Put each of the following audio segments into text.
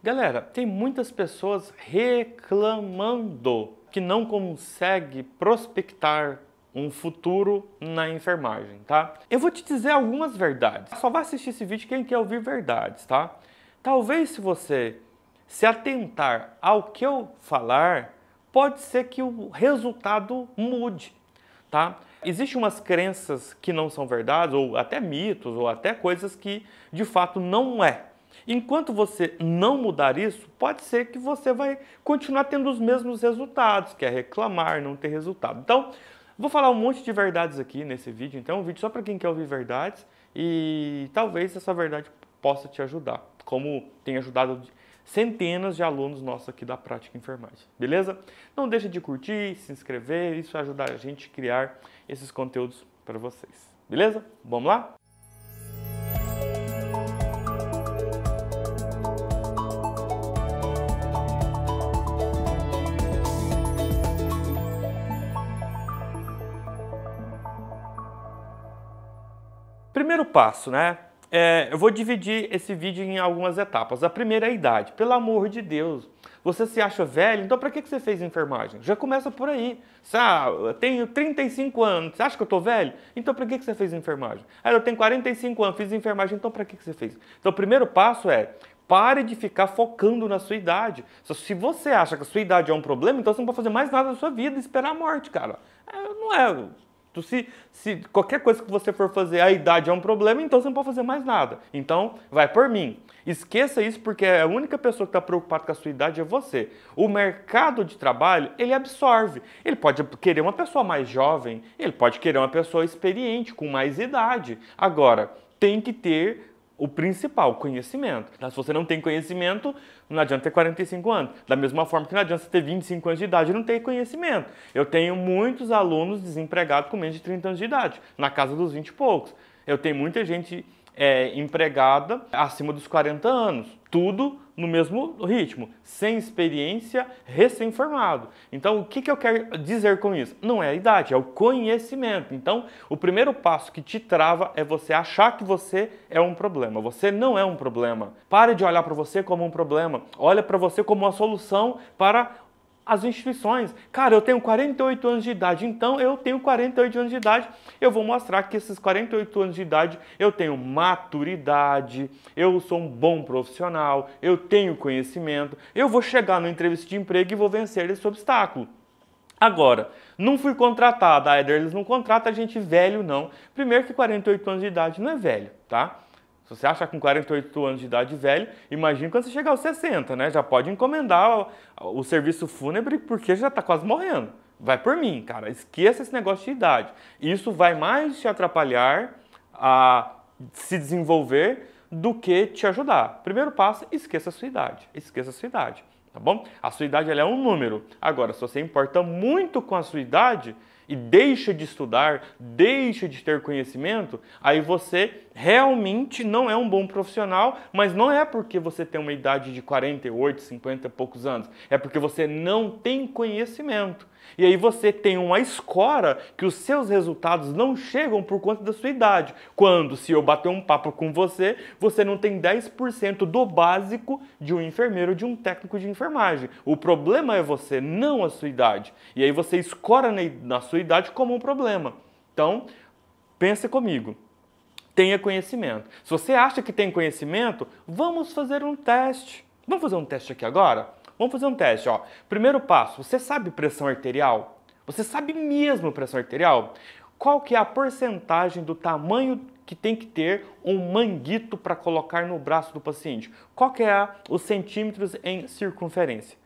Galera, tem muitas pessoas reclamando que não consegue prospectar um futuro na enfermagem, tá? Eu vou te dizer algumas verdades. Só vai assistir esse vídeo quem quer ouvir verdades, tá? Talvez se você se atentar ao que eu falar, pode ser que o resultado mude, tá? Existem umas crenças que não são verdades, ou até mitos, ou até coisas que de fato não é. Enquanto você não mudar isso, pode ser que você vai continuar tendo os mesmos resultados, que é reclamar, não ter resultado. Então, vou falar um monte de verdades aqui nesse vídeo, então é um vídeo só para quem quer ouvir verdades e talvez essa verdade possa te ajudar, como tem ajudado centenas de alunos nossos aqui da Prática Enfermagem, beleza? Não deixa de curtir, se inscrever, isso vai ajudar a gente a criar esses conteúdos para vocês, beleza? Vamos lá? Primeiro passo, né? É, eu vou dividir esse vídeo em algumas etapas. A primeira é a idade. Pelo amor de Deus, você se acha velho, então para que você fez enfermagem? Já começa por aí. Sabe, ah, eu tenho 35 anos, você acha que eu tô velho? Então para que você fez enfermagem? Ah, eu tenho 45 anos, fiz enfermagem, então para que você fez? Então o primeiro passo é Pare de ficar focando na sua idade. Se você acha que a sua idade é um problema, então você não pode fazer mais nada na sua vida, e esperar a morte, cara. É, não é Tu, se, se qualquer coisa que você for fazer, a idade é um problema, então você não pode fazer mais nada. Então, vai por mim. Esqueça isso porque a única pessoa que está preocupada com a sua idade é você. O mercado de trabalho, ele absorve. Ele pode querer uma pessoa mais jovem, ele pode querer uma pessoa experiente, com mais idade. Agora, tem que ter o principal, conhecimento. Tá, se você não tem conhecimento, não adianta ter 45 anos. Da mesma forma que não adianta você ter 25 anos de idade e não ter conhecimento. Eu tenho muitos alunos desempregados com menos de 30 anos de idade, na casa dos 20 e poucos. Eu tenho muita gente é, empregada acima dos 40 anos. Tudo no mesmo ritmo, sem experiência, recém-formado. Então, o que, que eu quero dizer com isso? Não é a idade, é o conhecimento. Então, o primeiro passo que te trava é você achar que você é um problema. Você não é um problema. Pare de olhar para você como um problema. Olha para você como uma solução para as instituições. Cara, eu tenho 48 anos de idade, então eu tenho 48 anos de idade. Eu vou mostrar que esses 48 anos de idade eu tenho maturidade, eu sou um bom profissional, eu tenho conhecimento, eu vou chegar na entrevista de emprego e vou vencer esse obstáculo. Agora, não fui contratado, a ah, Eder, eles não contratam a gente velho, não. Primeiro que 48 anos de idade não é velho, tá? Se você acha com 48 anos de idade velho, imagine quando você chegar aos 60, né? Já pode encomendar o, o serviço fúnebre porque já está quase morrendo. Vai por mim, cara. Esqueça esse negócio de idade. Isso vai mais te atrapalhar a se desenvolver do que te ajudar. Primeiro passo, esqueça a sua idade. Esqueça a sua idade, tá bom? A sua idade é um número. Agora, se você importa muito com a sua idade e deixa de estudar, deixa de ter conhecimento, aí você realmente não é um bom profissional, mas não é porque você tem uma idade de 48, 50 e poucos anos, é porque você não tem conhecimento. E aí você tem uma escora que os seus resultados não chegam por conta da sua idade. Quando, se eu bater um papo com você, você não tem 10% do básico de um enfermeiro, de um técnico de enfermagem. O problema é você, não a sua idade. E aí você escora na sua idade como um problema. Então, pense comigo tenha conhecimento. Se você acha que tem conhecimento, vamos fazer um teste. Vamos fazer um teste aqui agora? Vamos fazer um teste, ó. Primeiro passo, você sabe pressão arterial? Você sabe mesmo pressão arterial? Qual que é a porcentagem do tamanho que tem que ter um manguito para colocar no braço do paciente? Qual que é os centímetros em circunferência?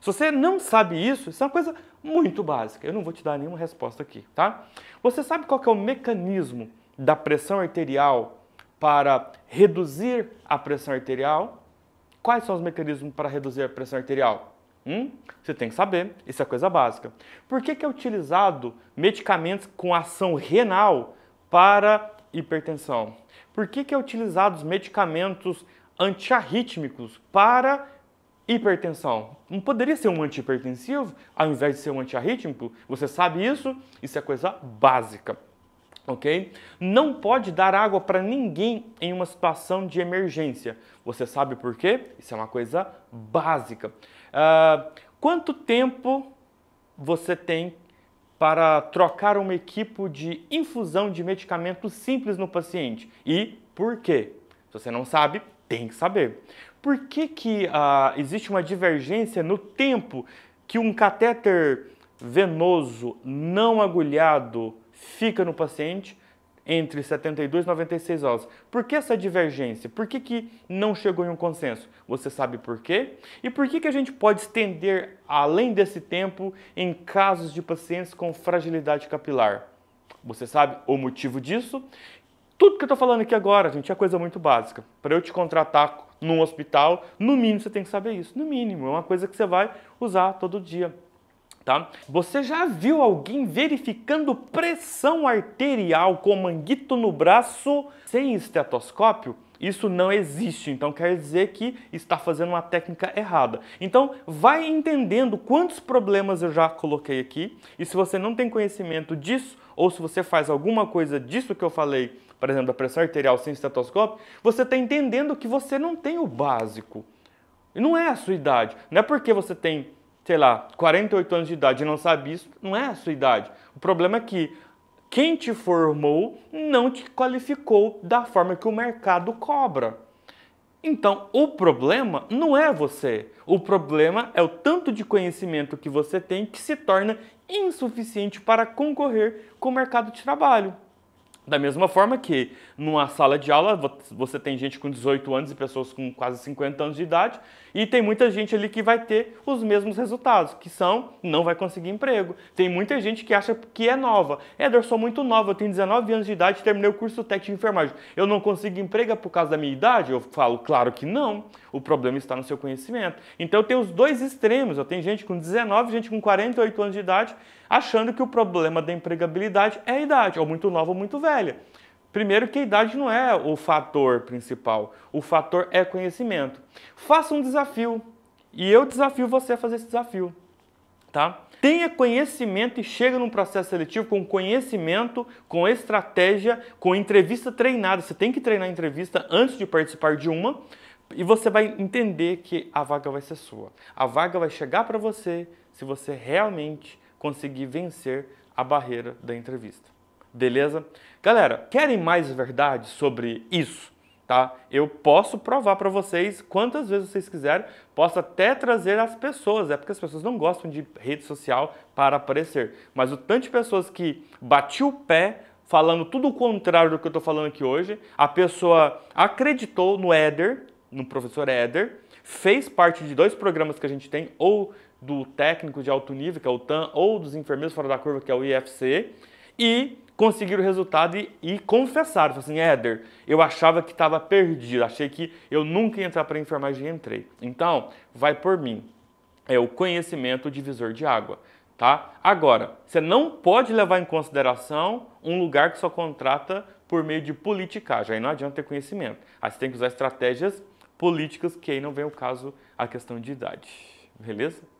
Se você não sabe isso, isso é uma coisa muito básica. Eu não vou te dar nenhuma resposta aqui, tá? Você sabe qual que é o mecanismo da pressão arterial para reduzir a pressão arterial. Quais são os mecanismos para reduzir a pressão arterial? Hum? Você tem que saber, isso é coisa básica. Por que, que é utilizado medicamentos com ação renal para hipertensão? Por que, que é utilizado medicamentos antiarrítmicos para hipertensão? Não poderia ser um antihipertensivo ao invés de ser um antiarrítmico? Você sabe isso? Isso é coisa básica ok? Não pode dar água para ninguém em uma situação de emergência. Você sabe por quê? Isso é uma coisa básica. Uh, quanto tempo você tem para trocar uma equipe de infusão de medicamento simples no paciente? E por quê? Se você não sabe, tem que saber. Por que, que uh, existe uma divergência no tempo que um catéter venoso não agulhado fica no paciente entre 72 e 96 horas. Por que essa divergência? Por que, que não chegou em um consenso? Você sabe por quê? E por que, que a gente pode estender além desse tempo em casos de pacientes com fragilidade capilar? Você sabe o motivo disso? Tudo que eu estou falando aqui agora, gente, é coisa muito básica. Para eu te contratar num hospital, no mínimo você tem que saber isso. No mínimo, é uma coisa que você vai usar todo dia tá? Você já viu alguém verificando pressão arterial com manguito no braço sem estetoscópio? Isso não existe, então quer dizer que está fazendo uma técnica errada. Então, vai entendendo quantos problemas eu já coloquei aqui, e se você não tem conhecimento disso, ou se você faz alguma coisa disso que eu falei, por exemplo, da pressão arterial sem estetoscópio, você está entendendo que você não tem o básico. E não é a sua idade, não é porque você tem sei lá, 48 anos de idade e não sabe isso, não é a sua idade. O problema é que quem te formou não te qualificou da forma que o mercado cobra. Então, o problema não é você. O problema é o tanto de conhecimento que você tem que se torna insuficiente para concorrer com o mercado de trabalho. Da mesma forma que numa sala de aula você tem gente com 18 anos e pessoas com quase 50 anos de idade, e tem muita gente ali que vai ter os mesmos resultados, que são não vai conseguir emprego. Tem muita gente que acha que é nova. Éder, sou muito nova, eu tenho 19 anos de idade e terminei o curso técnico de enfermagem. Eu não consigo emprego é por causa da minha idade? Eu falo, claro que não. O problema está no seu conhecimento. Então tem os dois extremos. Eu tenho gente com 19, gente com 48 anos de idade achando que o problema da empregabilidade é a idade, ou muito nova ou muito velha. Primeiro que a idade não é o fator principal, o fator é conhecimento. Faça um desafio e eu desafio você a fazer esse desafio, tá? Tenha conhecimento e chega num processo seletivo com conhecimento, com estratégia, com entrevista treinada. Você tem que treinar a entrevista antes de participar de uma e você vai entender que a vaga vai ser sua. A vaga vai chegar para você se você realmente conseguir vencer a barreira da entrevista. Beleza? Galera, querem mais verdade sobre isso? Tá? Eu posso provar para vocês quantas vezes vocês quiserem, posso até trazer as pessoas, é porque as pessoas não gostam de rede social para aparecer. Mas o tanto de pessoas que bati o pé falando tudo o contrário do que eu estou falando aqui hoje, a pessoa acreditou no Éder, no professor Éder, fez parte de dois programas que a gente tem, ou do técnico de alto nível, que é o TAN, ou dos enfermeiros fora da curva, que é o IFC, e conseguiram o resultado e, e confessaram. Falei assim, Éder, eu achava que estava perdido, achei que eu nunca ia entrar para a enfermagem e entrei. Então, vai por mim. É o conhecimento divisor de água. Tá? Agora, você não pode levar em consideração um lugar que só contrata por meio de politicagem. Aí não adianta ter conhecimento. Aí você tem que usar estratégias políticas, que aí não vem o caso a questão de idade. Beleza?